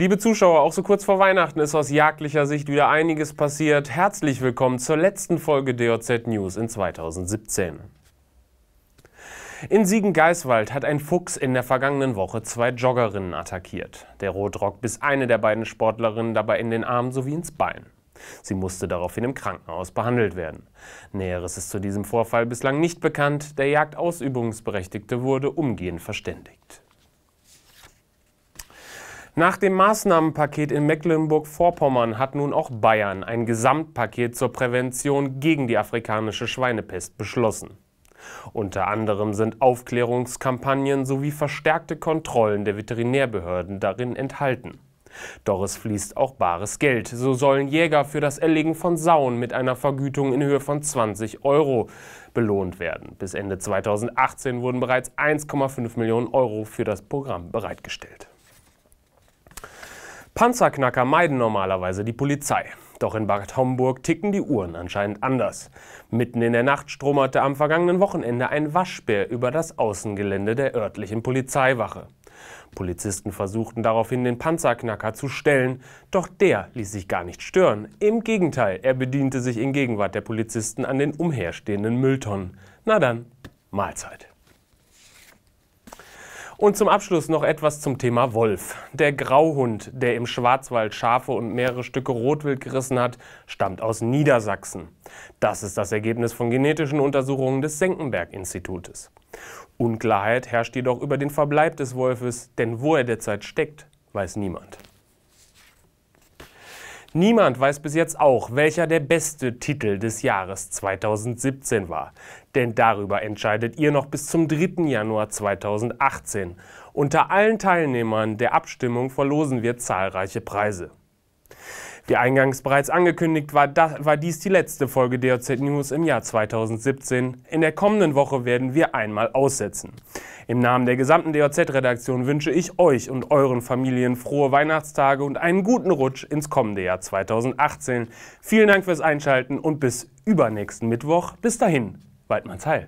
Liebe Zuschauer, auch so kurz vor Weihnachten ist aus jagdlicher Sicht wieder einiges passiert. Herzlich willkommen zur letzten Folge DOZ News in 2017. In Siegen-Geiswald hat ein Fuchs in der vergangenen Woche zwei Joggerinnen attackiert. Der Rotrock biss eine der beiden Sportlerinnen dabei in den Arm sowie ins Bein. Sie musste daraufhin im Krankenhaus behandelt werden. Näheres ist zu diesem Vorfall bislang nicht bekannt. Der Jagdausübungsberechtigte wurde umgehend verständigt. Nach dem Maßnahmenpaket in Mecklenburg-Vorpommern hat nun auch Bayern ein Gesamtpaket zur Prävention gegen die afrikanische Schweinepest beschlossen. Unter anderem sind Aufklärungskampagnen sowie verstärkte Kontrollen der Veterinärbehörden darin enthalten. Doch es fließt auch bares Geld. So sollen Jäger für das Erlegen von Sauen mit einer Vergütung in Höhe von 20 Euro belohnt werden. Bis Ende 2018 wurden bereits 1,5 Millionen Euro für das Programm bereitgestellt. Panzerknacker meiden normalerweise die Polizei. Doch in Bad Homburg ticken die Uhren anscheinend anders. Mitten in der Nacht stromerte am vergangenen Wochenende ein Waschbär über das Außengelände der örtlichen Polizeiwache. Polizisten versuchten daraufhin den Panzerknacker zu stellen, doch der ließ sich gar nicht stören. Im Gegenteil, er bediente sich in Gegenwart der Polizisten an den umherstehenden Mülltonnen. Na dann, Mahlzeit. Und zum Abschluss noch etwas zum Thema Wolf. Der Grauhund, der im Schwarzwald Schafe und mehrere Stücke Rotwild gerissen hat, stammt aus Niedersachsen. Das ist das Ergebnis von genetischen Untersuchungen des Senckenberg-Institutes. Unklarheit herrscht jedoch über den Verbleib des Wolfes, denn wo er derzeit steckt, weiß niemand. Niemand weiß bis jetzt auch, welcher der beste Titel des Jahres 2017 war. Denn darüber entscheidet ihr noch bis zum 3. Januar 2018. Unter allen Teilnehmern der Abstimmung verlosen wir zahlreiche Preise. Wie eingangs bereits angekündigt, war, das, war dies die letzte Folge DOZ News im Jahr 2017. In der kommenden Woche werden wir einmal aussetzen. Im Namen der gesamten DOZ-Redaktion wünsche ich euch und euren Familien frohe Weihnachtstage und einen guten Rutsch ins kommende Jahr 2018. Vielen Dank fürs Einschalten und bis übernächsten Mittwoch. Bis dahin, Waldmanns Heil.